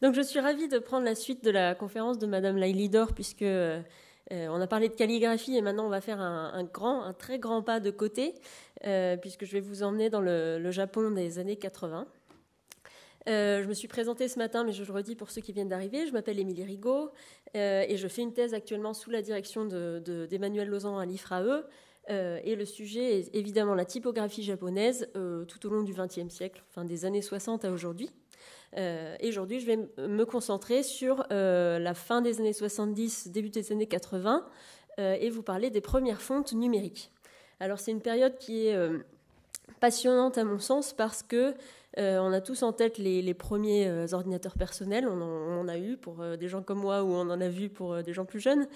Donc je suis ravie de prendre la suite de la conférence de Madame Lailidor, puisque euh, on a parlé de calligraphie et maintenant on va faire un, grand, un très grand pas de côté, euh, puisque je vais vous emmener dans le, Japon des années 80. Euh, je me suis présentée ce matin, mais je le redis pour ceux qui viennent d'arriver. Je m'appelle Émilie Rigaud et je fais une thèse actuellement sous la direction d'Emmanuel de, Lausanne à l'IFRAE. et le sujet est évidemment la typographie japonaise tout au long du XXe siècle, enfin des années 60 à aujourd'hui. Euh, et aujourd'hui, je vais me concentrer sur euh, la fin des années 70, début des années 80, euh, et vous parler des premières fontes numériques. Alors c'est une période qui est passionnante à mon sens parce que euh, on a tous en tête les, premiers euh, ordinateurs personnels, on en, a eu pour euh, des gens comme moi ou on en a vu pour des gens plus jeunes.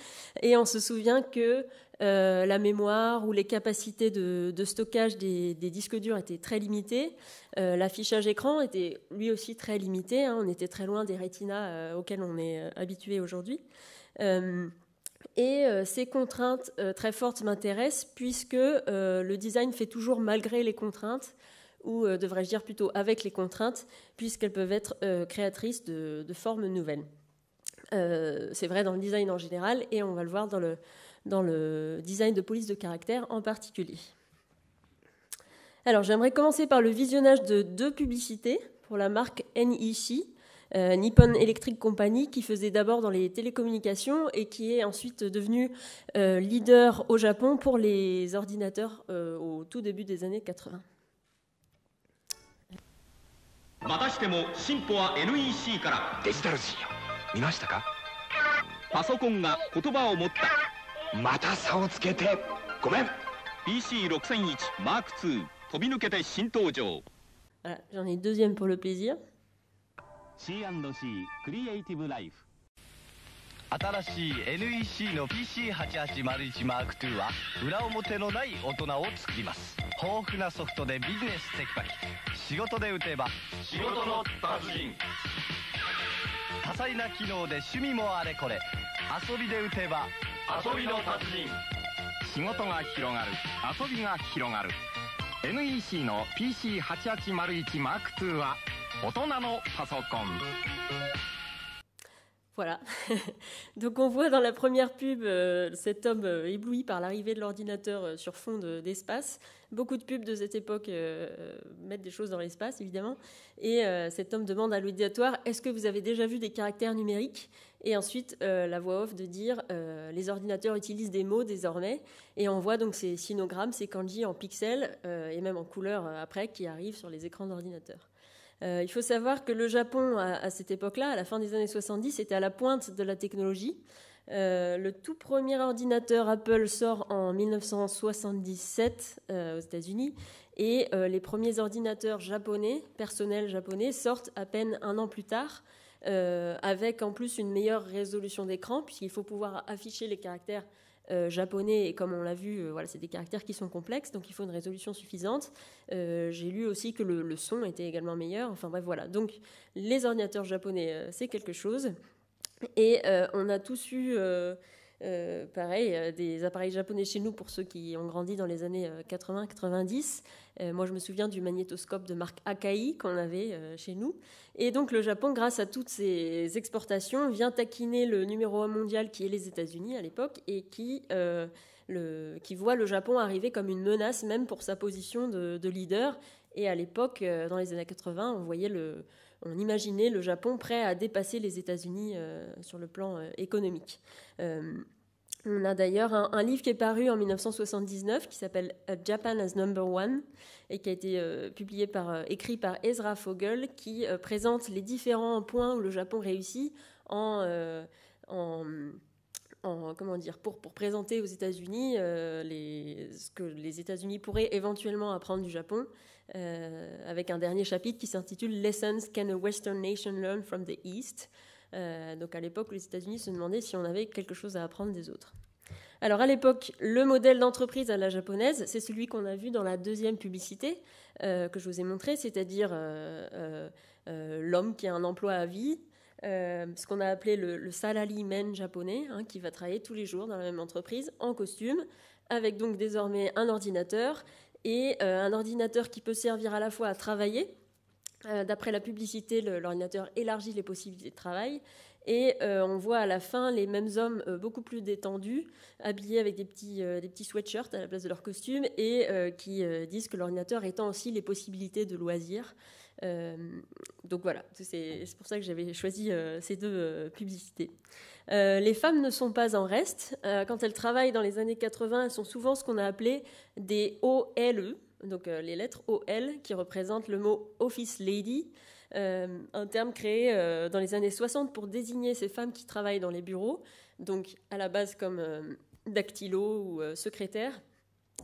Et on se souvient que la mémoire ou les capacités de, stockage des, disques durs étaient très limitées. L'affichage écran était lui aussi très limité. Hein. on était très loin des rétinas auxquelles on est habitué aujourd'hui. Et ces contraintes très fortes m'intéressent puisque le design fait toujours, malgré les contraintes, ou euh, devrais-je dire plutôt avec les contraintes, puisqu'elles peuvent être euh, créatrices de, formes nouvelles. Euh, c'est vrai dans le design en général et on va le voir dans le, dans le design de police de caractère en particulier. Alors j'aimerais commencer par le visionnage de deux publicités pour la marque NEC, Nippon Electric Company, qui faisait d'abord dans les télécommunications et qui est ensuite devenu leader au Japon pour les ordinateurs au tout début des années 80. またしても進歩は NEC からデジタル人見ましたかパソコンが言葉を持ったまた差をつけてごめん p c 6 0 0マーク2飛び抜けて新登場 J'en d c クリエイティブライフ新しい NEC の PC8801 マーク2は裏表のない大人を作ります豊富なソフトでビジネステキパキ仕事で打てば仕事の達人多彩な機能で趣味もあれこれ遊びで打てば遊びの達人仕事が広がる遊びが広がる NEC の PC8801M2 は大人のパソコン Voilà. Donc on voit dans la première pub euh, cet homme euh, ébloui par l'arrivée de l'ordinateur euh, sur fond d'espace. Beaucoup de pubs de cette époque mettent des choses dans l'espace, évidemment. Et cet homme demande à l'auditoire, est-ce que vous avez déjà vu des caractères numériques et ensuite, la voix off de dire les ordinateurs utilisent des mots désormais. Et on voit donc ces sinogrammes, ces kanji en pixels et même en couleur après qui arrivent sur les écrans d'ordinateur. Euh, il faut savoir que le Japon, à, cette époque-là, à la fin des années 70, était à la pointe de la technologie. Euh, le tout premier ordinateur Apple sort en 1977 euh, aux États-Unis et les premiers ordinateurs japonais, personnels japonais, sortent à peine un an plus tard. avec en plus une meilleure résolution d'écran puisqu'il faut pouvoir afficher les caractères euh, japonais et comme on l'a vu, euh, voilà, c'est des caractères qui sont complexes, donc il faut une résolution suffisante. Euh, j'ai lu aussi que le, le, son était également meilleur. Enfin bref, voilà. Donc les ordinateurs japonais, c'est quelque chose. Et on a tous eu euh, pareil, euh, des appareils japonais chez nous pour ceux qui ont grandi dans les années 80-90. Euh, moi, je me souviens du magnétoscope de marque Akai qu'on avait chez nous. Et donc, le Japon, grâce à toutes ses exportations, vient taquiner le numéro un mondial qui est les États-Unis à l'époque et qui, voit le Japon arriver comme une menace même pour sa position de, de leader. Et à l'époque, dans les années 80, on voyait le, on imaginait le Japon prêt à dépasser les États-Unis euh, sur le plan euh, économique. Euh, on a d'ailleurs un, livre qui est paru en 1979 qui s'appelle Japan as Number One et qui a été publié par, écrit par Ezra Fogel qui présente les différents points où le Japon réussit en, comment dire, pour, pour présenter aux États-Unis ce que les États-Unis pourraient éventuellement apprendre du Japon euh, avec un dernier chapitre qui s'intitule Lessons Can a Western Nation Learn from the East euh, Donc à l'époque, les États-Unis se demandaient si on avait quelque chose à apprendre des autres. Alors à l'époque, le modèle d'entreprise à la japonaise, c'est celui qu'on a vu dans la deuxième publicité euh, que je vous ai montrée, c'est-à-dire l'homme qui a un emploi à vie, ce qu'on a appelé le, le salaryman japonais, hein, qui va travailler tous les jours dans la même entreprise en costume, avec donc désormais un ordinateur, et euh, un ordinateur qui peut servir à la fois à travailler. Euh, d'après la publicité, l'ordinateur élargit les possibilités de travail. Et euh, on voit à la fin les mêmes hommes beaucoup plus détendus, habillés avec des petits, des petits sweatshirts à la place de leurs costumes, et qui disent que l'ordinateur étend aussi les possibilités de loisirs. Euh, donc voilà, c'est pour ça que j'avais choisi euh, ces deux euh, publicités. les femmes ne sont pas en reste. quand elles travaillent dans les années 80, elles sont souvent ce qu'on a appelé des OLE, donc les lettres OL qui représentent le mot Office Lady. un terme créé dans les années 60 pour désigner ces femmes qui travaillent dans les bureaux, donc à la base comme dactylo ou secrétaire,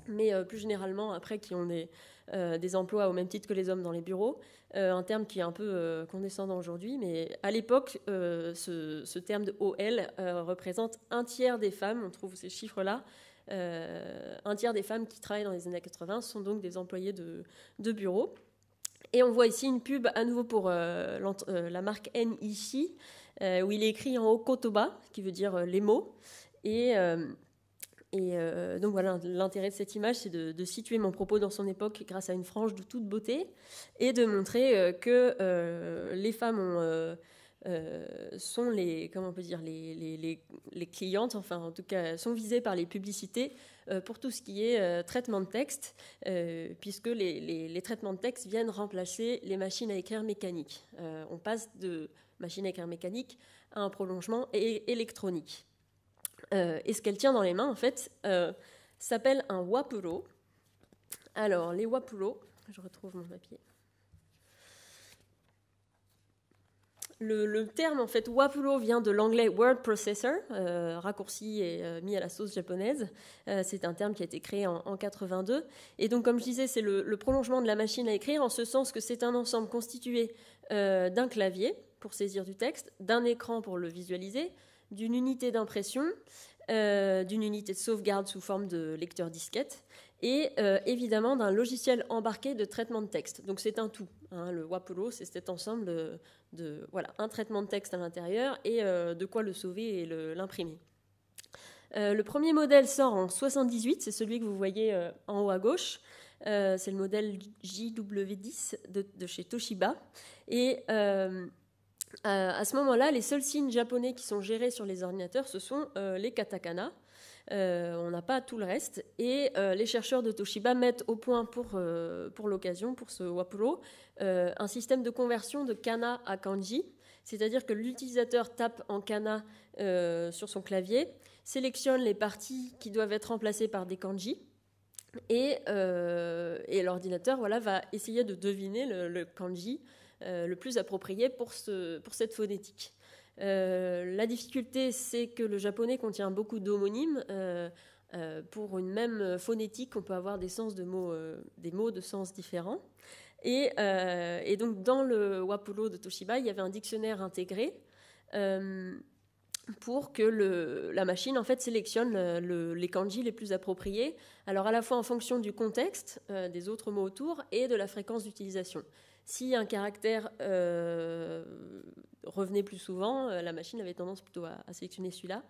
mais plus généralement après qui ont des, euh, des emplois au même titre que les hommes dans les bureaux. Euh, un terme qui est un peu euh, condescendant aujourd'hui, mais à l'époque, ce, terme de OL représente un tiers des femmes, on trouve ces chiffres-là, un tiers des femmes qui travaillent dans les années 80 sont donc des employés de, bureaux. Et on voit ici une pub à nouveau pour la marque ici, où il est écrit en haut Kotoba, qui veut dire les mots. Et et euh, donc voilà, l'intérêt de cette image, c'est de, situer mon propos dans son époque grâce à une frange de toute beauté et de montrer euh, que euh, les femmes sont les, comment on peut dire, les, clientes, enfin en tout cas, sont visées par les publicités pour tout ce qui est traitement de texte, puisque les, traitements de texte viennent remplacer les machines à écrire mécaniques. on passe de machines à écrire mécaniques à un prolongement électronique. Euh, et ce qu'elle tient dans les mains, en fait, euh, s'appelle un wapuro. Alors, les wapuros, je retrouve mon papier. Le, terme en fait wapuro vient de l'anglais word processor, euh, raccourci et mis à la sauce japonaise. c'est un terme qui a été créé en, 82. Et donc, comme je disais, c'est le, prolongement de la machine à écrire en ce sens que c'est un ensemble constitué d'un clavier pour saisir du texte, d'un écran pour le visualiser, d'une unité d'impression, euh, d'une unité de sauvegarde sous forme de lecteur disquette et euh, évidemment d'un logiciel embarqué de traitement de texte. Donc c'est un tout. Hein, le Wapolo, c'est cet ensemble de, voilà, un traitement de texte à l'intérieur et euh, de quoi le sauver et l'imprimer. Le, premier modèle sort en 78, c'est celui que vous voyez en haut à gauche. c'est le modèle JW10 de, de chez Toshiba. Et euh, à ce moment-là, les seuls signes japonais qui sont gérés sur les ordinateurs, ce sont euh, les katakana. Euh, on n'a pas tout le reste. Et les chercheurs de Toshiba mettent au point pour, l'occasion, pour ce Wapuro, un système de conversion de kana à kanji. C'est-à-dire que l'utilisateur tape en kana sur son clavier, sélectionne les parties qui doivent être remplacées par des kanji. Et, l'ordinateur voilà, va essayer de deviner le kanji euh, le plus approprié pour, cette phonétique. Euh, la difficulté, c'est que le japonais contient beaucoup d'homonymes. Euh, pour une même phonétique, on peut avoir des sens mots, des mots de sens différents. Et, donc dans le Wapulo de Toshiba, il y avait un dictionnaire intégré pour que la machine en fait sélectionne les kanji les plus appropriés. Alors à la fois en fonction du contexte des autres mots autour et de la fréquence d'utilisation. Si un caractère euh, revenait plus souvent, euh, la machine avait tendance plutôt à, sélectionner celui-là.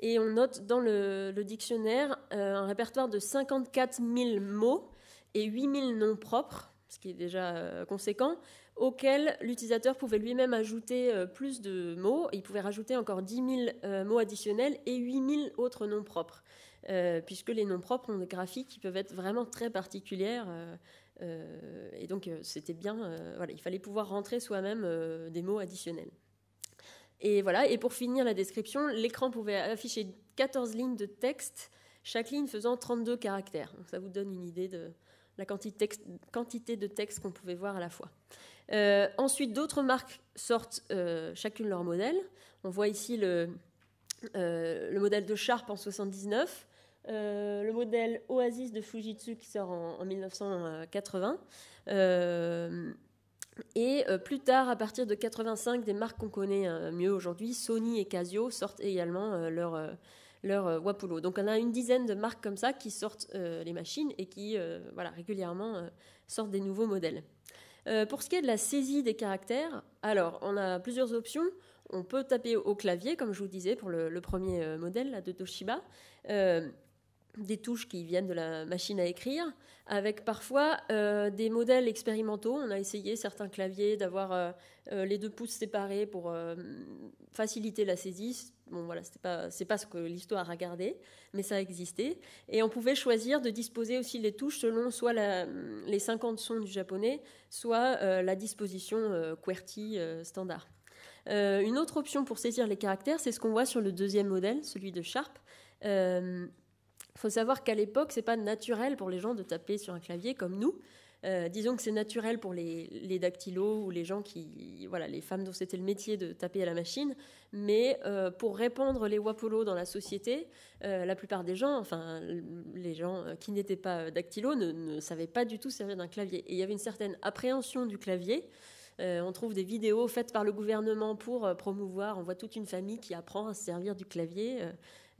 Et on note dans le, dictionnaire euh, un répertoire de 54 000 mots et 8 000 noms propres, ce qui est déjà conséquent, auxquels l'utilisateur pouvait lui-même ajouter plus de mots. Il pouvait rajouter encore 10 000 mots additionnels et 8 000 autres noms propres. puisque les noms propres ont des graphiques qui peuvent être vraiment très particulières. Euh, et donc, euh, c'était bien. Euh, voilà, il fallait pouvoir rentrer soi-même des mots additionnels. Et voilà. Et pour finir la description, l'écran pouvait afficher 14 lignes de texte, chaque ligne faisant 32 caractères. ça vous donne une idée de la quantité, de texte qu'on pouvait voir à la fois. ensuite, d'autres marques sortent chacune leur modèle. On voit ici le, modèle de Sharp en 79 euh, le modèle Oasis de Fujitsu qui sort en, 1980. Euh, et euh, plus tard, à partir de 1985 des marques qu'on connaît mieux aujourd'hui, Sony et Casio sortent également leur, leur Wapulo. Donc on a une dizaine de marques comme ça qui sortent les machines et qui voilà, régulièrement sortent des nouveaux modèles. pour ce qui est de la saisie des caractères, alors on a plusieurs options on peut taper au clavier, comme je vous disais pour le, premier modèle là, de Toshiba des touches qui viennent de la machine à écrire, avec parfois euh, des modèles expérimentaux. On a essayé certains claviers d'avoir euh, euh, les deux pouces séparés pour faciliter la saisie. Bon, voilà, c'est pas, ce que l'histoire a regardé, mais ça existait. Et on pouvait choisir de disposer aussi les touches selon soit les 50 sons du japonais, soit la disposition QWERTY standard. une autre option pour saisir les caractères, c'est ce qu'on voit sur le deuxième modèle, celui de Sharp. Il faut savoir qu'à l'époque, c'est pas naturel pour les gens de taper sur un clavier comme nous. Euh, disons que c'est naturel pour les, dactylos ou les gens qui, voilà, les femmes dont c'était le métier de taper à la machine, mais euh, pour répandre les wapolos dans la société, euh, la plupart des gens, enfin les gens qui n'étaient pas dactylos, ne, ne, savaient pas du tout servir d'un clavier. Et il y avait une certaine appréhension du clavier. on trouve des vidéos faites par le gouvernement pour promouvoir. On voit toute une famille qui apprend à se servir du clavier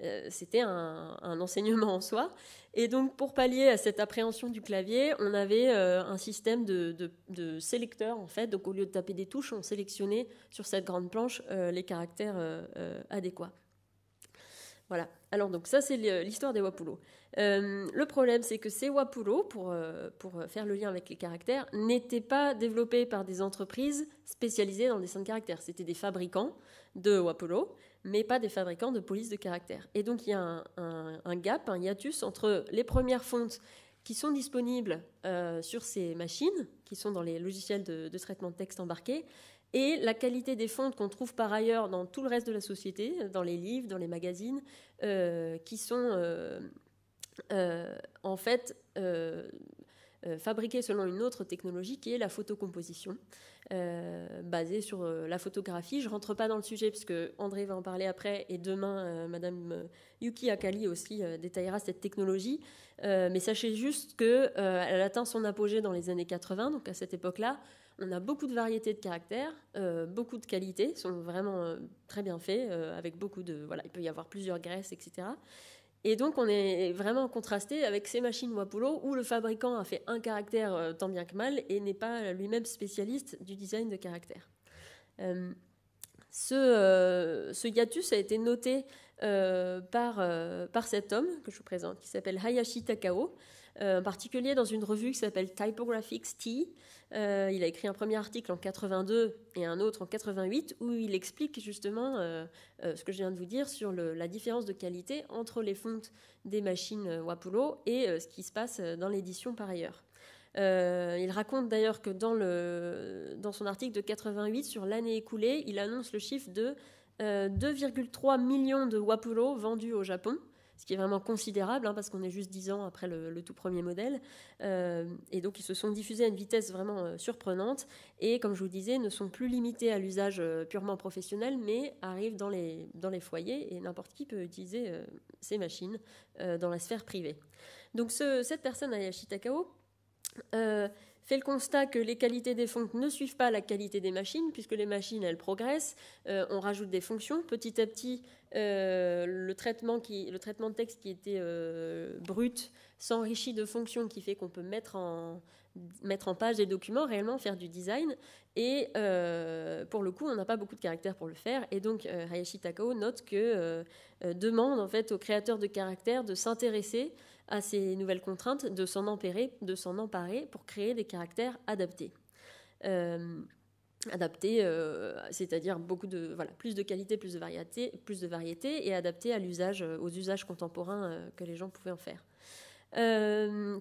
euh, c'était un, enseignement en soi. Et donc, pour pallier à cette appréhension du clavier, on avait euh, un système de, de, sélecteurs, en fait. Donc, au lieu de taper des touches, on sélectionnait sur cette grande planche euh, les caractères adéquats. Voilà. Alors, donc, ça, c'est l'histoire des Wapulo. le problème, c'est que ces Wapulo, pour, faire le lien avec les caractères, n'étaient pas développés par des entreprises spécialisées dans le dessin de caractères. C'était des fabricants de Wapulo mais pas des fabricants de polices de caractère. Et donc il y a un, gap, un hiatus entre les premières fontes qui sont disponibles euh, sur ces machines, qui sont dans les logiciels de, traitement de texte embarqués, et la qualité des fontes qu'on trouve par ailleurs dans tout le reste de la société, dans les livres, dans les magazines, euh, qui sont euh, en fait euh, fabriquée selon une autre technologie qui est la photocomposition, euh, basée sur euh, la photographie. Je ne rentre pas dans le sujet puisque André va en parler après et demain, Madame Yuki Akali aussi détaillera cette technologie. mais sachez juste qu'elle elle atteint son apogée dans les années 80, donc à cette époque-là, on a beaucoup de variétés de caractères, beaucoup de qualités, sont vraiment très bien faits, avec beaucoup de. Voilà, il peut y avoir plusieurs graisses, etc. Et donc, on est vraiment contrasté avec ces machines Wapolo où le fabricant a fait un caractère euh, tant bien que mal et n'est pas lui-même spécialiste du design de caractère. Euh, euh, ce, hiatus a été noté par, par cet homme que je vous présente, qui s'appelle Hayashi Takao, euh, en particulier dans une revue qui s'appelle Typographics Tea. Euh, il a écrit un premier article en 82 et un autre en 88 où il explique justement euh, ce que je viens de vous dire sur la différence de qualité entre les fontes des machines Wapulo et ce qui se passe dans l'édition par ailleurs. il raconte d'ailleurs que dans, son article de 88 sur l'année écoulée, il annonce le chiffre de 2,3 millions de Wapolo vendus au Japon, ce qui est vraiment considérable, hein, parce qu'on est juste 10 ans après le, tout premier modèle. Euh, et donc, ils se sont diffusés à une vitesse vraiment euh, surprenante, et comme je vous disais, ne sont plus limités à l'usage euh, purement professionnel, mais arrivent dans les, dans les foyers, et n'importe qui peut utiliser ces machines dans la sphère privée. Donc, cette personne, Ayashi Takao, fait le constat que les qualités des fontes ne suivent pas la qualité des machines, puisque les machines, elles progressent, on rajoute des fonctions, petit à petit, euh, le, traitement qui, le traitement de texte qui était euh, brut s'enrichit de fonctions qui fait qu'on peut mettre en, mettre en page des documents, réellement faire du design. Et euh, pour le coup, on n'a pas beaucoup de caractères pour le faire. Et donc, Hayashi Takao note que demande en fait aux créateurs de caractères de s'intéresser à ces nouvelles contraintes, de s'en emparer, de s'en emparer pour créer des caractères adaptés adapté, euh, c'est-à-dire beaucoup de voilà, plus de qualité, plus de variété, plus de variété et adapté euh, aux usages contemporains euh, que les gens pouvaient en faire.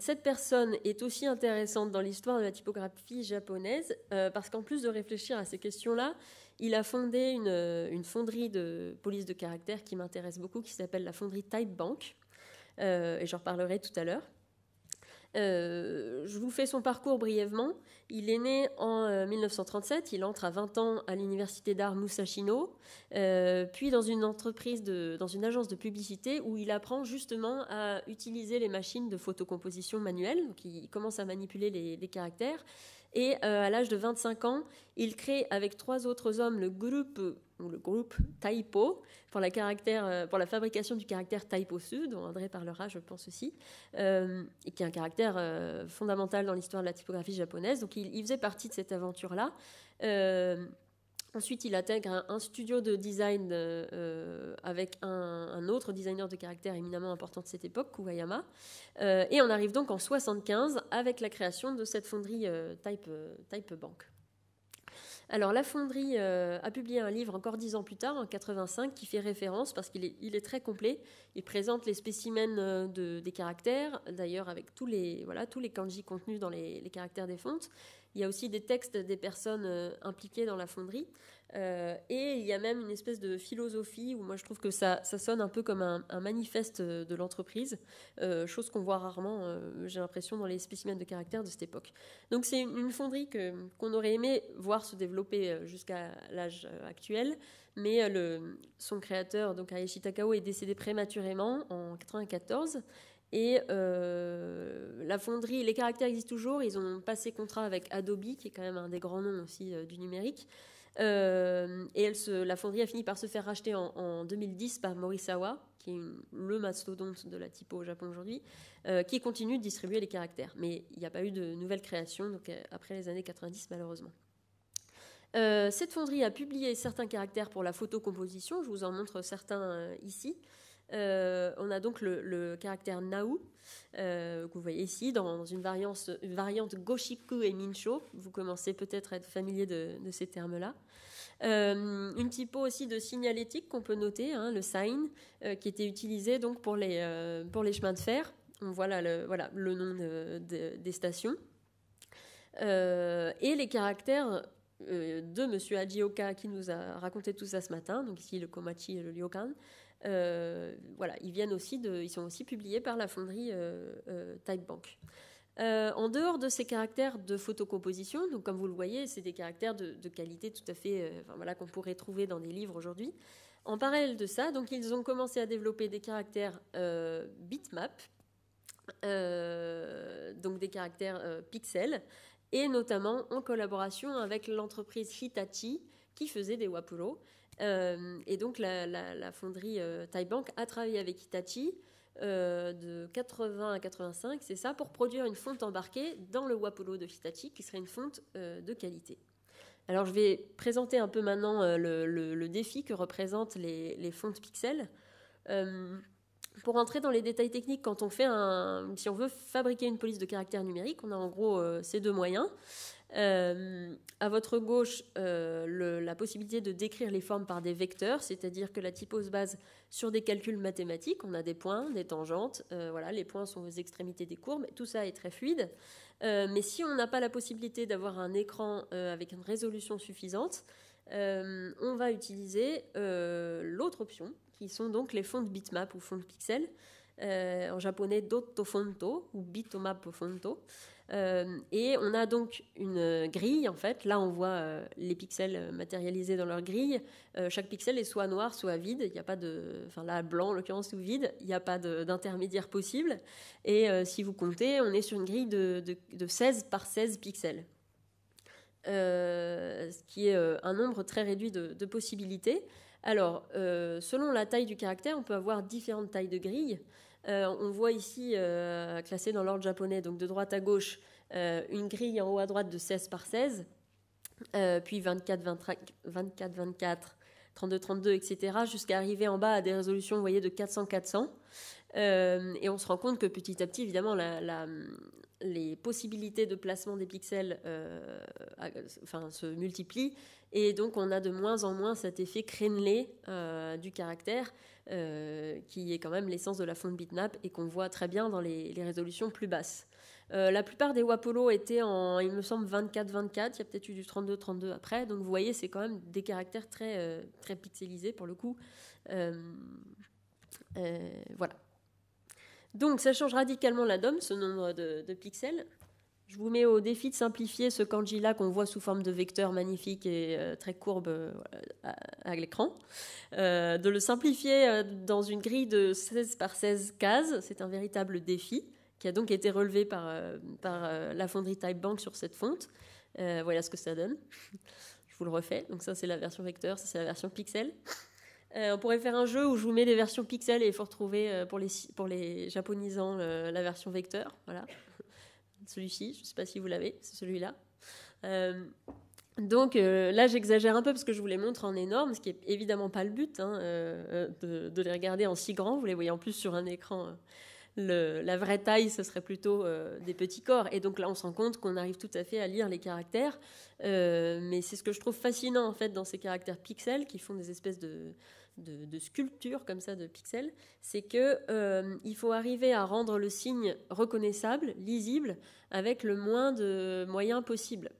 cette personne est aussi intéressante dans l'histoire de la typographie japonaise parce qu'en plus de réfléchir à ces questions-là, il a fondé une, une, fonderie de police de caractère qui m'intéresse beaucoup, qui s'appelle la fonderie Type Bank, et j'en reparlerai tout à l'heure. Euh, je vous fais son parcours brièvement. Il est né en 1937, euh, il entre à 20 ans à l'université d'art Musashino, euh, puis dans une entreprise, dans une agence de publicité où il apprend justement à utiliser les machines de photocomposition manuelle, donc il commence à manipuler les caractères. Et euh, à l'âge de 25 ans, il crée avec trois autres hommes le groupe, le groupe Taipo pour la, caractère, euh, pour la fabrication du caractère Taipo Sud, dont André parlera, je pense aussi, euh, et qui est un caractère fondamental dans l'histoire de la typographie japonaise. Donc il, il faisait partie de cette aventure-là. Ensuite, il intègre un, studio de design euh, euh, avec un, autre designer de caractères éminemment important de cette époque, Kuwayama. Euh, et on arrive donc en 75 avec la création de cette fonderie type, type Bank. Alors, la fonderie a publié un livre encore dix ans plus tard, en 85, qui fait référence parce qu'il est, il est très complet. Il présente les spécimens des caractères, d'ailleurs avec tous les, voilà, tous les kanji contenus dans les, les caractères des fontes il y a aussi des textes des personnes euh, impliquées dans la fonderie. Euh, et il y a même une espèce de philosophie où moi je trouve que ça, sonne un peu comme un, manifeste euh, de l'entreprise, chose qu'on voit rarement, j'ai l'impression, dans les spécimens de caractère de cette époque. Donc c'est une, fonderie qu'on aurait aimé voir se développer jusqu'à l'âge actuel, mais son créateur, donc Hayashi Takao, est décédé prématurément en 1994. Et euh, la fonderie, les caractères existent toujours. Ils ont passé contrat avec Adobe, qui est quand même un des grands noms aussi euh, du numérique. Euh, et la fonderie a fini par se faire racheter en, 2010 par Morisawa, qui est le mastodonte de la typo au Japon aujourd'hui, qui continue de distribuer les caractères. Mais il n'y a pas eu de nouvelles créations donc, après les années 90, malheureusement. cette fonderie a publié certains caractères pour la photocomposition. Je vous en montre certains ici. Euh, on a donc le, caractère Nahu, euh, que vous voyez ici, dans une, variante Goshiku et Mincho. Vous commencez peut-être à être familier de, ces termes-là. Euh, une typo aussi de signalétique qu'on peut noter, hein, le sign, qui était utilisé donc pour les, pour les chemins de fer. On voit le, voilà le nom des stations. et les caractères de monsieur Hajioka qui nous a raconté tout ça ce matin, donc ici le Komachi et le Ryokan, euh, voilà, ils viennent aussi ils sont aussi publiés par la fonderie euh, euh, Typebank. en dehors de ces caractères de photocomposition, donc comme vous le voyez, c'est des caractères de, qualité tout à fait, voilà, qu'on pourrait trouver dans des livres aujourd'hui. En parallèle de ça, donc ils ont commencé à développer des caractères bitmap, donc des caractères pixels, et notamment en collaboration avec l'entreprise Hitachi qui faisait des Wapuro. Euh, et donc la, fonderie euh, Thai Bank a travaillé avec Hitachi euh, de 80 à 85, c'est ça, pour produire une fonte embarquée dans le Wapolo de Hitachi, qui serait une fonte de qualité. Alors je vais présenter un peu maintenant le, défi que représentent les, les fontes pixels. pour entrer dans les détails techniques, quand on fait un, si on veut fabriquer une police de caractère numérique, on a en gros ces deux moyens. Euh, à votre gauche, euh, la possibilité de décrire les formes par des vecteurs, c'est-à-dire que la typo se base sur des calculs mathématiques. On a des points, des tangentes, euh, voilà, les points sont aux extrémités des courbes. Tout ça est très fluide. Euh, mais si on n'a pas la possibilité d'avoir un écran avec une résolution suffisante, on va utiliser l'autre option, qui sont donc les fonds de bitmap ou fonds de pixels. en japonais, dotofonto ou bitomap fonto. Euh, et on a donc une euh, grille, en fait. Là, on voit euh, les pixels matérialisés dans leur grille. chaque pixel est soit noir, soit vide. Il n'y a pas de. Enfin, là, blanc, en l'occurrence, ou vide. Il n'y a pas d'intermédiaire possible. Et si vous comptez, on est sur une grille de, 16 par 16 pixels. ce qui est un nombre très réduit de, de possibilités. Alors, selon la taille du caractère, on peut avoir différentes tailles de grilles. Euh, on voit ici, euh, classé dans l'ordre japonais, donc de droite à gauche, euh, une grille en haut à droite de 16 par 16, puis 24, 24, 32, 32, etc., jusqu'à arriver en bas à des résolutions, vous voyez, de 400, 400. et on se rend compte que petit à petit, évidemment, la, les possibilités de placement des pixels euh, se multiplient et donc on a de moins en moins cet effet crénelé euh, du caractère euh, qui est quand même l'essence de la fonte bitmap et qu'on voit très bien dans les, résolutions plus basses. la plupart des Wapolo étaient en, il me semble, 24-24, il y a peut-être eu du 32-32 après, donc vous voyez, c'est quand même des caractères très, très pixelisés pour le coup. voilà. Donc ça change radicalement la DOM, ce nombre de, pixels. Je vous mets au défi de simplifier ce kanji-là qu'on voit sous forme de vecteur magnifique et euh, très courbe euh, à, l'écran, euh, de le simplifier dans une grille de 16 par 16 cases. C'est un véritable défi qui a donc été relevé par, par la fonderie Typebank sur cette fonte. voilà ce que ça donne. Je vous le refais. Donc ça c'est la version vecteur, ça c'est la version pixel. Euh, on pourrait faire un jeu où je vous mets les versions pixels et il faut retrouver euh, pour, les, pour les japonisants la version vecteur. Voilà. Celui-ci, je ne sais pas si vous l'avez, c'est celui-là. Euh, donc là, j'exagère un peu parce que je vous les montre en énorme, ce qui n'est évidemment pas le but hein, de, les regarder en si grand. Vous les voyez en plus sur un écran. la vraie taille, ce serait plutôt des petits corps. Et donc là, on se rend compte qu'on arrive tout à fait à lire les caractères. mais c'est ce que je trouve fascinant, en fait, dans ces caractères pixels qui font des espèces de, de, sculpture comme ça de pixels, c'est que euh, il faut arriver à rendre le signe reconnaissable, lisible, avec le moins de moyens possible.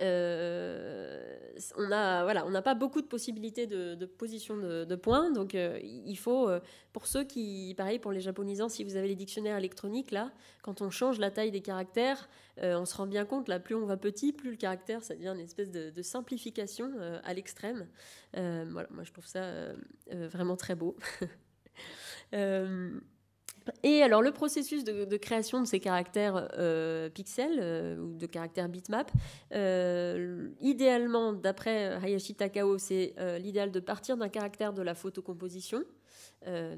Euh, on a voilà, on n'a pas beaucoup de possibilités de, position de, points, donc euh, il faut euh, pour ceux qui, pareil pour les japonisants, si vous avez les dictionnaires électroniques là, quand on change la taille des caractères, on se rend bien compte là, plus on va petit, plus le caractère, ça devient une espèce de, simplification à l'extrême. voilà, moi je trouve ça vraiment très beau. Euh, et alors le processus de, création de ces caractères euh, pixels euh, ou de caractères bitmap, euh, idéalement, d'après Hayashi Takao, c'est l'idéal de partir d'un caractère de la photocomposition.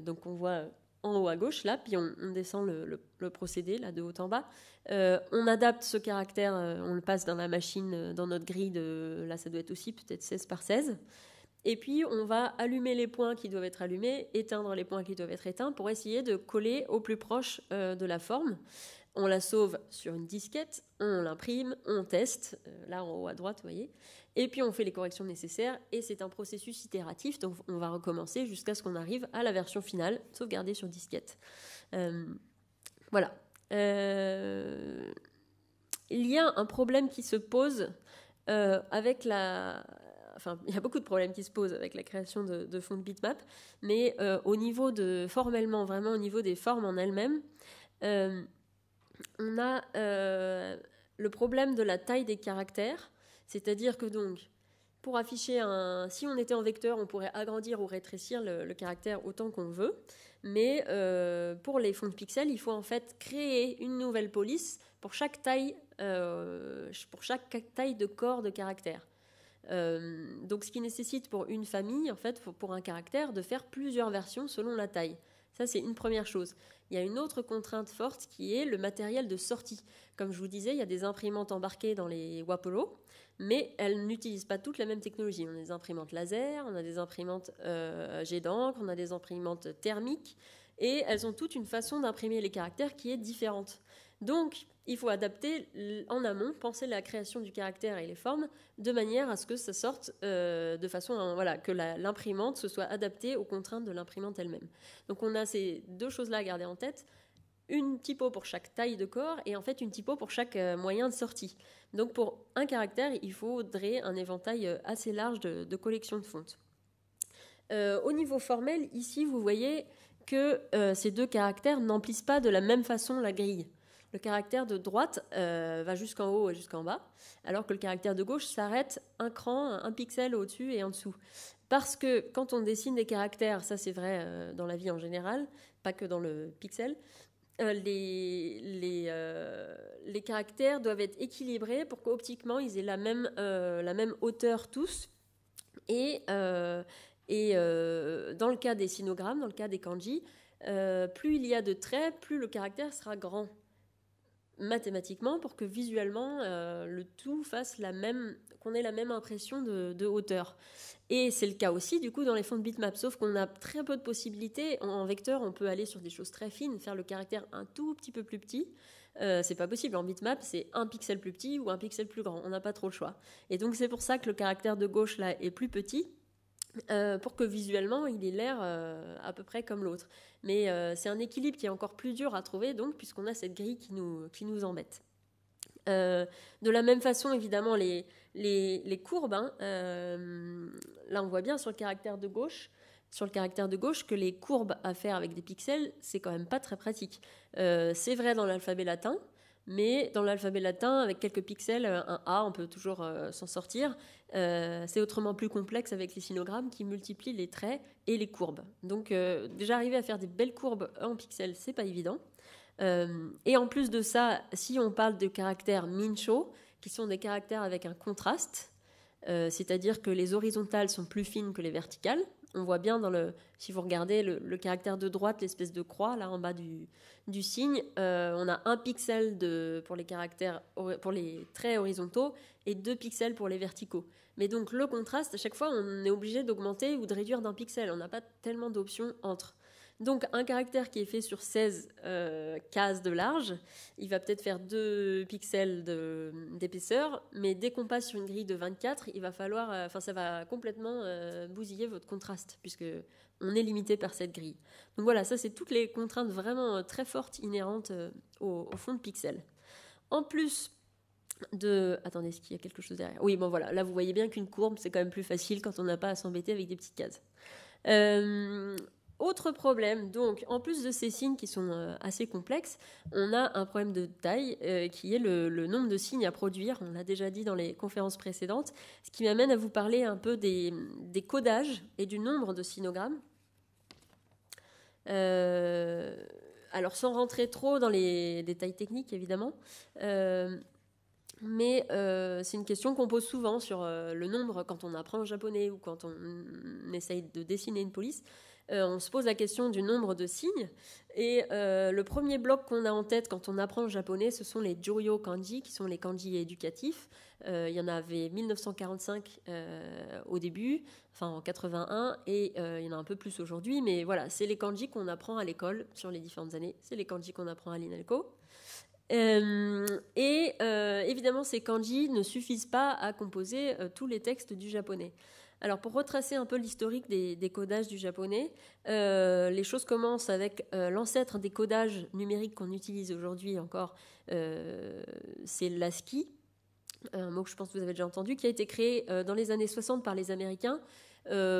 donc on voit en haut à gauche, là, puis on, descend le, procédé, là, de haut en bas. on adapte ce caractère, on le passe dans la machine, dans notre grille, là, ça doit être aussi peut-être 16 par 16. Et puis, on va allumer les points qui doivent être allumés, éteindre les points qui doivent être éteints pour essayer de coller au plus proche euh, de la forme. On la sauve sur une disquette, on l'imprime, on teste, euh, là en haut à droite, vous voyez. Et puis, on fait les corrections nécessaires et c'est un processus itératif. Donc, on va recommencer jusqu'à ce qu'on arrive à la version finale, sauvegardée sur disquette. Euh, voilà. Il y a un problème qui se pose avec la, il y a beaucoup de problèmes qui se posent avec la création de, fonds de bitmap, mais euh, au niveau de, formellement, vraiment au niveau des formes en elles-mêmes, euh, on a euh, le problème de la taille des caractères, c'est-à-dire que donc, pour afficher un. Si on était en vecteur, on pourrait agrandir ou rétrécir le, caractère autant qu'on veut. Mais pour les fonds de pixels, il faut en fait créer une nouvelle police pour chaque taille, pour chaque taille de corps de caractère. Euh, donc ce qui nécessite pour une famille, en fait, pour un caractère, de faire plusieurs versions selon la taille. Ça, c'est une première chose. Il y a une autre contrainte forte qui est le matériel de sortie. Comme je vous disais, il y a des imprimantes embarquées dans les Wapolo, mais elles n'utilisent pas toutes la même technologie. On a des imprimantes laser, on a des imprimantes euh, jet d'encre, on a des imprimantes thermiques, et elles ont toutes une façon d'imprimer les caractères qui est différente. Donc, il faut adapter en amont, penser la création du caractère et les formes de manière à ce que ça sorte euh, de façon à, voilà, que l'imprimante se soit adaptée aux contraintes de l'imprimante elle-même. Donc, on a ces deux choses-là à garder en tête une typo pour chaque taille de corps et en fait une typo pour chaque euh, moyen de sortie. Donc pour un caractère, il faudrait un éventail euh, assez large de, collections de fontes. au niveau formel, ici, vous voyez que ces deux caractères n'emplissent pas de la même façon la grille. Le caractère de droite euh, va jusqu'en haut et jusqu'en bas, alors que le caractère de gauche s'arrête un cran, un pixel au-dessus et en dessous. Parce que quand on dessine des caractères, ça c'est vrai euh, dans la vie en général, pas que dans le pixel, euh, les, caractères doivent être équilibrés pour qu'optiquement ils aient la même, hauteur tous. Et, et dans le cas des sinogrammes, dans le cas des kanji, plus il y a de traits, plus le caractère sera grand mathématiquement pour que visuellement euh, le tout fasse la même, qu'on ait la même impression de, hauteur. Et c'est le cas aussi du coup dans les fonds de bitmap, sauf qu'on a très peu de possibilités. En, vecteur, on peut aller sur des choses très fines, faire le caractère un tout petit peu plus petit. Euh, c'est pas possible. En bitmap, c'est un pixel plus petit ou un pixel plus grand. On n'a pas trop le choix. Et donc c'est pour ça que le caractère de gauche là est plus petit euh, pour que visuellement il ait l'air euh, à peu près comme l'autre. Mais euh, c'est un équilibre qui est encore plus dur à trouver, donc, puisqu'on a cette grille qui nous, embête. de la même façon, évidemment, les, courbes, hein, là on voit bien sur le caractère de gauche, sur le caractère de gauche que les courbes à faire avec des pixels, c'est quand même pas très pratique. c'est vrai dans l'alphabet latin, mais dans l'alphabet latin, avec quelques pixels, euh, un A, on peut toujours euh, s'en sortir. Euh, c'est autrement plus complexe avec les sinogrammes qui multiplient les traits et les courbes. Donc déjà arriver à faire des belles courbes en pixels, c'est pas évident. et en plus de ça, si on parle de caractères mincho, qui sont des caractères avec un contraste, c'est-à-dire que les horizontales sont plus fines que les verticales, on voit bien dans le, si vous regardez le, caractère de droite, l'espèce de croix là en bas du, du signe, euh, on a un pixel de, pour les caractères, pour les traits horizontaux et deux pixels pour les verticaux. Mais donc le contraste, à chaque fois, on est obligé d'augmenter ou de réduire d'un pixel. On n'a pas tellement d'options entre. Donc un caractère qui est fait sur 16 euh, cases de large, il va peut-être faire 2 pixels d'épaisseur, mais dès qu'on passe sur une grille de 24, il va falloir, euh, enfin ça va complètement euh, bousiller votre contraste puisque on est limité par cette grille. Donc voilà, ça c'est toutes les contraintes vraiment très fortes inhérentes au, fond de pixel. En plus de... Attendez, est-ce qu'il y a quelque chose derrière Oui, bon voilà, là vous voyez bien qu'une courbe, c'est quand même plus facile quand on n'a pas à s'embêter avec des petites cases. Euh, autre problème, donc, en plus de ces signes qui sont euh, assez complexes, on a un problème de taille euh, qui est le, nombre de signes à produire. On l'a déjà dit dans les conférences précédentes, ce qui m'amène à vous parler un peu des, codages et du nombre de sinogrammes. Euh, alors, sans rentrer trop dans les détails techniques, évidemment. Mais c'est une question qu'on pose souvent sur le nombre quand on apprend le japonais ou quand on essaye de dessiner une police. Euh, on se pose la question du nombre de signes. Et euh, le premier bloc qu'on a en tête quand on apprend le japonais, ce sont les Juryo Kanji, qui sont les kanji éducatifs. Euh, il y en avait 1945 au début, enfin en 81, et il y en a un peu plus aujourd'hui. Mais voilà, c'est les kanji qu'on apprend à l'école sur les différentes années. C'est les kanji qu'on apprend à l'INELCO. et évidemment, ces kanji ne suffisent pas à composer tous les textes du japonais. Alors pour retracer un peu l'historique des, codages du japonais, euh, les choses commencent avec euh, l'ancêtre des codages numériques qu'on utilise aujourd'hui encore, euh, c'est l'ASCII, un mot que je pense que vous avez déjà entendu, qui a été créé dans les années 60 par les Américains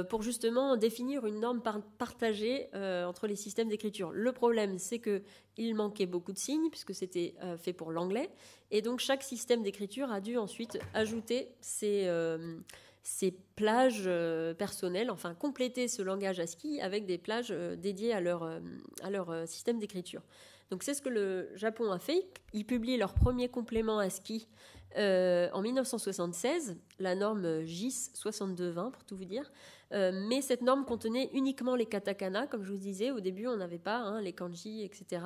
pour justement définir une norme partagée entre les systèmes d'écriture. Le problème, c'est que il manquait beaucoup de signes puisque c'était fait pour l'anglais, et donc chaque système d'écriture a dû ensuite ajouter ses ces plages euh, personnelles, enfin compléter ce langage ASCII avec des plages euh, dédiées à leur, euh, à leur système d'écriture. Donc c'est ce que le Japon a fait. Ils publient leur premier complément ASCII en 1976, la norme JIS 6220 pour tout vous dire. mais cette norme contenait uniquement les katakana, comme je vous disais, au début on n'avait pas hein, les kanji, etc.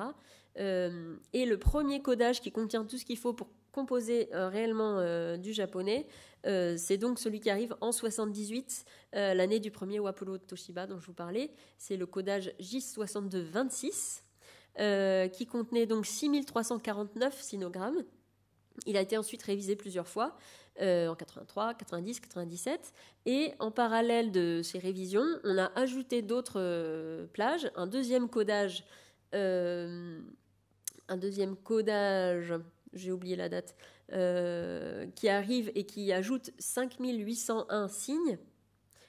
et le premier codage qui contient tout ce qu'il faut pour composé euh, réellement euh, du japonais. Euh, c'est donc celui qui arrive en 78, l'année du premier Wapolo Toshiba dont je vous parlais. C'est le codage J6226. qui contenait donc 6349 sinogrammes. Il a été ensuite révisé plusieurs fois en 83, 90, 97. Et en parallèle de ces révisions, on a ajouté d'autres plages, un deuxième codage, un deuxième codage j'ai oublié la date, euh, qui arrive et qui ajoute 5801 signes,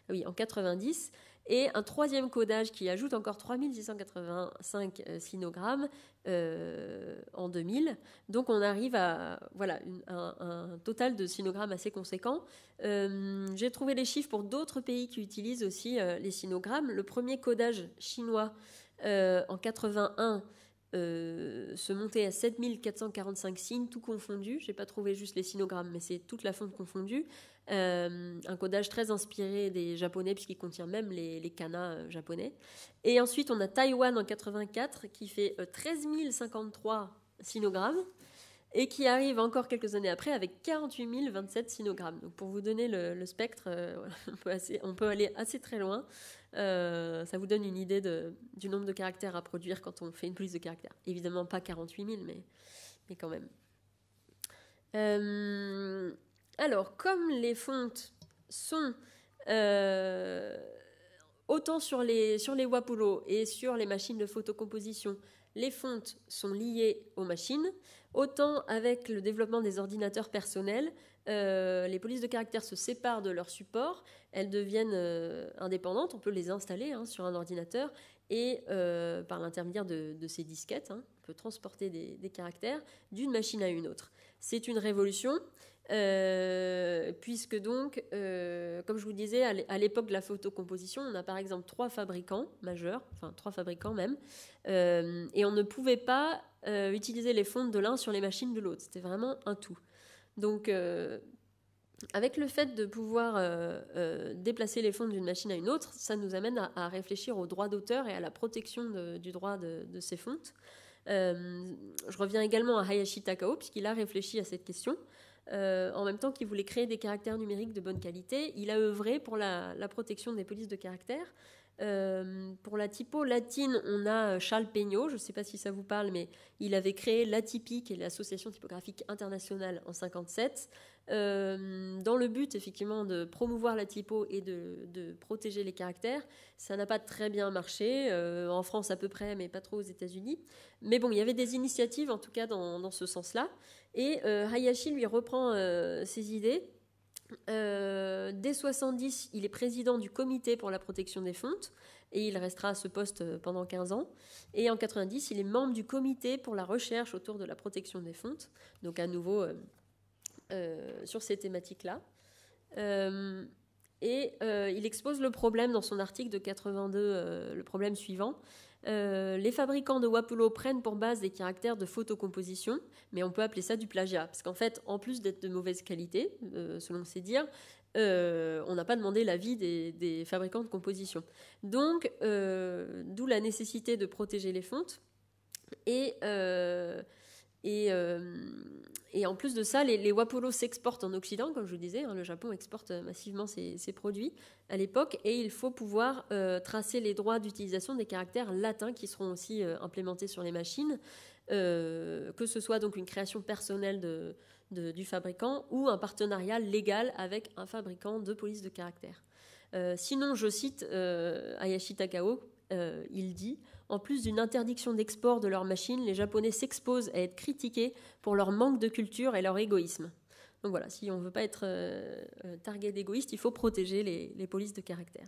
oui, en 90, et un troisième codage qui ajoute encore 3685 euh, sinogrammes euh, en 2000. Donc on arrive à voilà, un, total de sinogrammes assez conséquent. J'ai trouvé les chiffres pour d'autres pays qui utilisent aussi les sinogrammes. Le premier codage chinois en 81 euh, se monter à 7445 signes, tout confondu. J'ai pas trouvé juste les sinogrammes, mais c'est toute la fonte confondue. Euh, un codage très inspiré des japonais, puisqu'il contient même les, les kanas euh, japonais. Et ensuite, on a Taïwan en 84, qui fait 053 sinogrammes et qui arrive encore quelques années après avec 48 027 sinogrammes. Donc pour vous donner le, spectre, euh, on, peut aller assez très loin. Euh, ça vous donne une idée du nombre de caractères à produire quand on fait une police de caractères. Évidemment pas 48 000, mais, quand même. Euh, alors, comme les fontes sont autant sur les, sur les Wapulo et sur les machines de photocomposition les fontes sont liées aux machines. Autant avec le développement des ordinateurs personnels, euh, les polices de caractère se séparent de leur support, elles deviennent euh, indépendantes, on peut les installer hein, sur un ordinateur et euh, par l'intermédiaire de, ces disquettes, hein, on peut transporter des caractères d'une machine à une autre. C'est une révolution euh, puisque donc, euh, comme je vous disais, à l'époque de la photocomposition, on a par exemple trois fabricants majeurs, enfin trois fabricants même, euh, et on ne pouvait pas utiliser les fontes de l'un sur les machines de l'autre. C'était vraiment un tout. Donc, avec le fait de pouvoir déplacer les fontes d'une machine à une autre, ça nous amène à, réfléchir au droit d'auteur et à la protection du droit de, de ces fontes. je reviens également à Hayashi Takao, puisqu'il a réfléchi à cette question. Euh, en même temps qu'il voulait créer des caractères numériques de bonne qualité, il a œuvré pour la, la protection des polices de caractères. Euh, pour la typo latine, on a euh, Charles Peignot, je ne sais pas si ça vous parle, mais il avait créé l'atypique et l'Association typographique internationale en 57, euh, dans le but effectivement de promouvoir la typo et de, protéger les caractères. Ça n'a pas très bien marché, en France à peu près, mais pas trop aux États-Unis. Mais bon, il y avait des initiatives en tout cas dans, dans ce sens-là. Et Hayashi lui reprend ses idées euh, dès 70, il est président du comité pour la protection des fontes et il restera à ce poste euh, pendant 15 ans. Et en 90, il est membre du comité pour la recherche autour de la protection des fontes, donc à nouveau euh, sur ces thématiques-là. et il expose le problème dans son article de 82, le problème suivant, euh, les fabricants de Wapulo prennent pour base des caractères de photocomposition, mais on peut appeler ça du plagiat, parce qu'en fait, en plus d'être de mauvaise qualité, euh, selon ses dires, euh, on n'a pas demandé l'avis des, des, fabricants de composition. Donc, d'où la nécessité de protéger les fontes. Et euh, et, en plus de ça, les, les Wapolo s'exportent en Occident, comme je vous disais. Hein, le Japon exporte massivement ses, produits à l'époque. Et il faut pouvoir euh, tracer les droits d'utilisation des caractères latins qui seront aussi euh, implémentés sur les machines, que ce soit donc une création personnelle du fabricant ou un partenariat légal avec un fabricant de police de caractères. sinon, je cite Ayashi Takao euh, il dit En plus d'une interdiction d'export de leurs machines, les Japonais s'exposent à être critiqués pour leur manque de culture et leur égoïsme. Donc voilà, si on ne veut pas être euh, target targué d'égoïste, il faut protéger les, polices de caractère.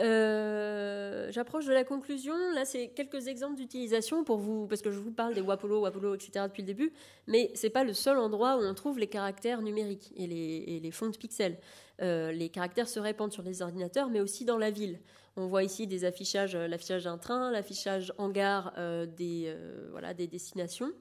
Euh, j'approche de la conclusion. Là, c'est quelques exemples d'utilisation pour vous, parce que je vous parle des Wapolo, Wapolo, etc. depuis le début, mais ce n'est pas le seul endroit où on trouve les caractères numériques et les, fonds de pixels. les caractères se répandent sur les ordinateurs, mais aussi dans la ville. On voit ici des affichages, euh, l'affichage d'un train, l'affichage en gare euh, des, euh, voilà, des destinations,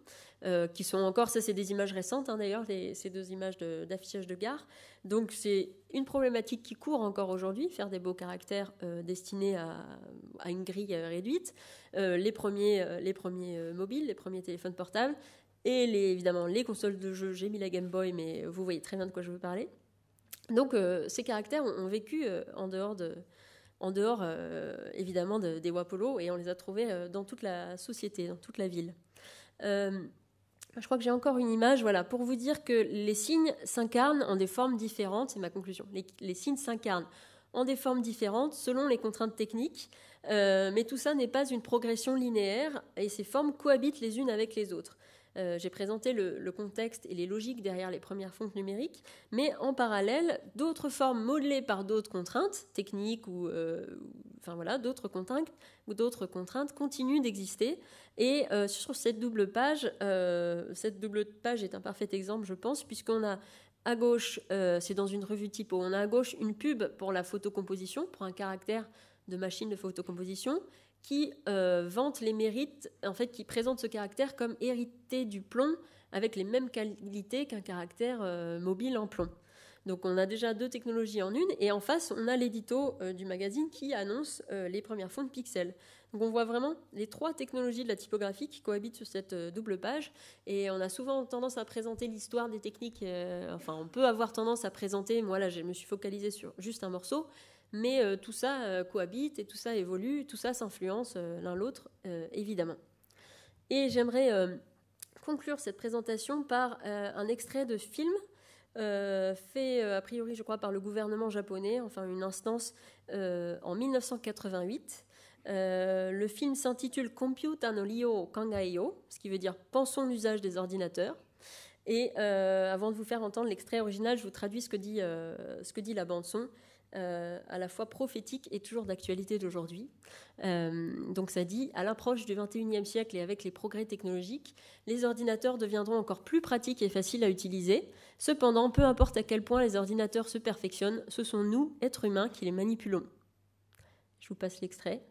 qui sont encore, ça c'est des images récentes hein, d'ailleurs, ces deux images d'affichage de, gare. Donc c'est une problématique qui court encore aujourd'hui, faire des beaux caractères destinés à, une grille réduite, les premiers, les premiers mobiles, les premiers téléphones portables, et évidemment les consoles de jeux. J'ai mis la Game Boy, mais vous voyez très bien de quoi je veux parler. Donc ces caractères ont, vécu en dehors de, en dehors euh, évidemment des Wapolos, et on les a trouvés euh, dans toute la société, dans toute la ville. Euh, je crois que j'ai encore une image, voilà, pour vous dire que les signes s'incarnent en des formes différentes, c'est ma conclusion. Les, signes s'incarnent en des formes différentes selon les contraintes techniques, mais tout ça n'est pas une progression linéaire et ces formes cohabitent les unes avec les autres. Euh, j'ai présenté le, contexte et les logiques derrière les premières fontes numériques, mais en parallèle, d'autres formes modelées par d'autres contraintes techniques ou, euh, enfin voilà, d'autres contraintes ou d'autres contraintes continuent d'exister. Et euh, sur cette double page, cette double page est un parfait exemple, je pense, puisqu'on a à gauche, c'est dans une revue typo, on a à gauche une pub pour la photocomposition, pour un caractère de machine de photocomposition, qui euh, vante les mérites, en fait, qui présente ce caractère comme hérité du plomb avec les mêmes qualités qu'un caractère euh, mobile en plomb. Donc on a déjà deux technologies en une, et en face, on a l'édito euh, du magazine qui annonce les premières fonds de pixels. Donc on voit vraiment les trois technologies de la typographie qui cohabitent sur cette double page, et on a souvent tendance à présenter l'histoire des techniques, enfin on peut avoir tendance à présenter, moi là je me suis focalisée sur juste un morceau, mais euh, tout ça euh, cohabite et tout ça évolue, tout ça s'influence euh, l'un l'autre, évidemment. Et j'aimerais conclure cette présentation par un extrait de film fait, a priori, je crois, par le gouvernement japonais, enfin une instance, en 1988. le film s'intitule Computer no olio Kangaeo, ce qui veut dire Pensons l'usage des ordinateurs. Et avant de vous faire entendre l'extrait original, je vous traduis ce que dit, ce que dit la bande-son. Euh, à la fois prophétique et toujours d'actualité d'aujourd'hui. Euh, donc ça dit, à l'approche du 21e siècle et avec les progrès technologiques, les ordinateurs deviendront encore plus pratiques et faciles à utiliser. Cependant, peu importe à quel point les ordinateurs se perfectionnent, ce sont nous, êtres humains, qui les manipulons. Je vous passe l'extrait.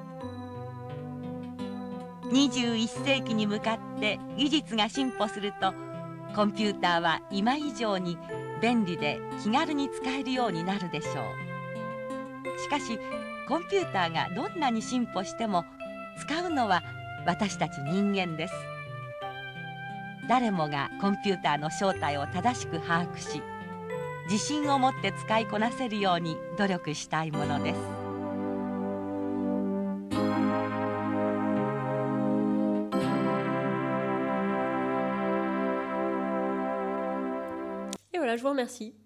21コンピューターは今以上に便利で気軽に使えるようになるでしょうしかしコンピューターがどんなに進歩しても使うのは私たち人間です誰もがコンピューターの正体を正しく把握し自信を持って使いこなせるように努力したいものです Bah, je vous remercie.